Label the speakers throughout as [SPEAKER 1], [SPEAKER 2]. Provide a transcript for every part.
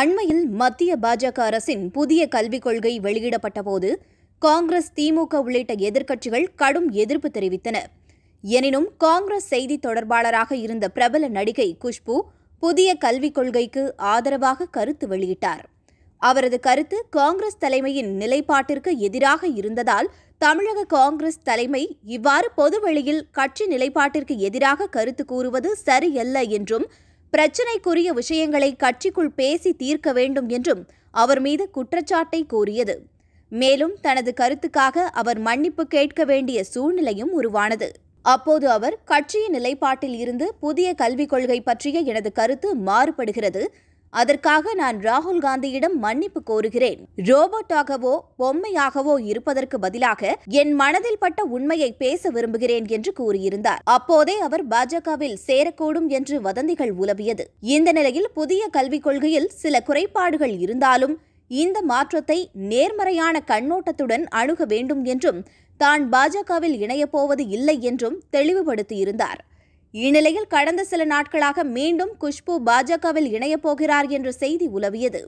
[SPEAKER 1] அண்மையில் மத்திய பாஜக அரசின் புதிய கல்விக் கொள்கை வெளியிடப்பட்டபோது காங்கிரஸ் திமுக உள்ளிட்ட எதிர்க்கட்சிகள் கடும் எதிர்ப்பு தெரிவித்தன எனினும் காங்கிரஸ் செய்தி தொடர்பாளராக இருந்த பிரபல நடிகை குஷ்பு புதிய கல்விக் கொள்கைக்கு ஆதரவாக கருத்து வெளியிட்டார் அவரது கருத்து காங்கிரஸ் தலைமையின் நிலைப்பாட்டிற்கு எதிராக இருந்ததால் தமிழக காங்கிரஸ் தலைமை இவ்வாறு பொதுவெளியில் கட்சி நிலைப்பாட்டிற்கு எதிராக கருத்து கூறுவது சரியல்ல என்றும் பிரச்சினைக்குரிய விஷயங்களை கட்சிக்குள் பேசி தீர்க்க வேண்டும் என்றும் அவர் மீது குற்றச்சாட்டை கூறியது மேலும் தனது கருத்துக்காக அவர் மன்னிப்பு கேட்க வேண்டிய சூழ்நிலையும் உருவானது அப்போது அவர் கட்சியின் நிலைப்பாட்டில் இருந்து புதிய கல்விக் கொள்கை பற்றிய எனது கருத்து மாறுபடுகிறது அதற்காக நான் ராகுல் காந்தியிடம் மன்னிப்பு கோருகிறேன் ரோபோட்டாகவோ பொம்மையாகவோ இருப்பதற்கு பதிலாக என் மனதில் பட்ட உண்மையை பேச விரும்புகிறேன் என்று கூறியிருந்தார் அப்போதே அவர் பாஜகவில் சேரக்கூடும் என்று வதந்திகள் உலவியது இந்த நிலையில் புதிய கல்விக் கொள்கையில் சில குறைபாடுகள் இருந்தாலும் இந்த மாற்றத்தை நேர்மறையான கண்ணோட்டத்துடன் அணுக வேண்டும் என்றும் தான் பாஜகவில் இணையப்போவது இல்லை என்றும் தெளிவுபடுத்தியிருந்தார் இந்நிலையில் கடந்த சில நாட்களாக மீண்டும் குஷ்பு பாஜகவில் இணையப் போகிறார் என்ற செய்தி உலவியது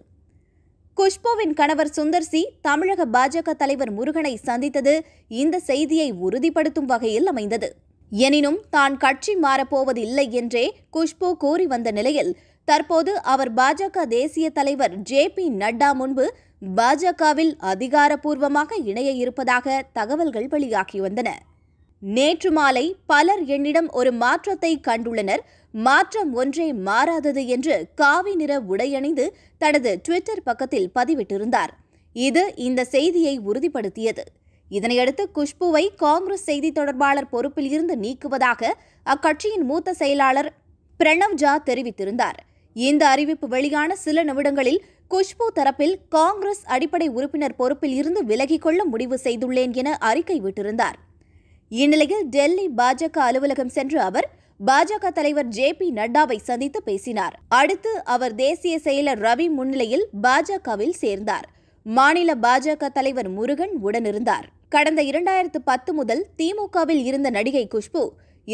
[SPEAKER 1] குஷ்புவின் கணவர் சுந்தர் சி தமிழக பாஜக தலைவர் முருகனை சந்தித்தது இந்த செய்தியை உறுதிப்படுத்தும் வகையில் அமைந்தது எனினும் தான் கட்சி மாறப்போவதில்லை என்றே குஷ்பு கூறி வந்த நிலையில் தற்போது அவர் பாஜக தேசிய தலைவர் ஜே பி நட்டா முன்பு பாஜகவில் அதிகாரப்பூர்வமாக இணைய இருப்பதாக தகவல்கள் வெளியாகி வந்தன நேற்று மாலை பலர் என்னிடம் ஒரு மாற்றத்தை கண்டுள்ளனர் மாற்றம் ஒன்றே மாறாதது என்று காவி நிற உடையணிந்து தனது ட்விட்டர் பக்கத்தில் பதிவிட்டிருந்தார் இது இந்த செய்தியை உறுதிப்படுத்தியது இதனையடுத்து குஷ்புவை காங்கிரஸ் செய்தி தொடர்பாளர் பொறுப்பில் இருந்து நீக்குவதாக அக்கட்சியின் மூத்த செயலாளர் பிரணவ் ஜா தெரிவித்திருந்தார் இந்த அறிவிப்பு வெளியான சில நிமிடங்களில் குஷ்பு தரப்பில் காங்கிரஸ் அடிப்படை உறுப்பினர் பொறுப்பில் இருந்து விலகிக்கொள்ள முடிவு செய்துள்ளேன் என அறிக்கை விட்டிருந்தார் இந்நிலையில் டெல்லி பாஜக அலுவலகம் சென்று அவர் பாஜக தலைவர் ஜே பி நட்டாவை சந்தித்து பேசினார் அடுத்து அவர் தேசிய செயலர் ரவி முன்னிலையில் பாஜகவில் சேர்ந்தார் மாநில பாஜக தலைவர் முருகன் உடனிருந்தார் கடந்த இரண்டாயிரத்து பத்து முதல் திமுகவில் இருந்த நடிகை குஷ்பு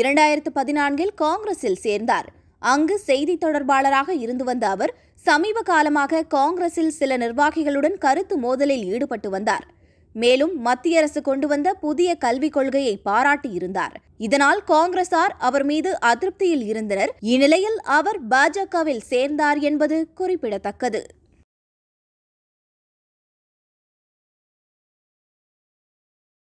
[SPEAKER 1] இரண்டாயிரத்து பதினான்கில் காங்கிரஸில் சேர்ந்தார் அங்கு செய்தி தொடர்பாளராக இருந்து வந்த அவர் சமீப காலமாக காங்கிரஸில் சில நிர்வாகிகளுடன் கருத்து மோதலில் ஈடுபட்டு வந்தார் மேலும் மத்திய அரசு கொண்டு வந்த புதிய கல்விக் கொள்கையை பாராட்டியிருந்தார் இதனால் காங்கிரசார் அவர் மீது அதிருப்தியில் இருந்தனர் இந்நிலையில் அவர் பாஜகவில் சேர்ந்தார் என்பது குறிப்பிடத்தக்கது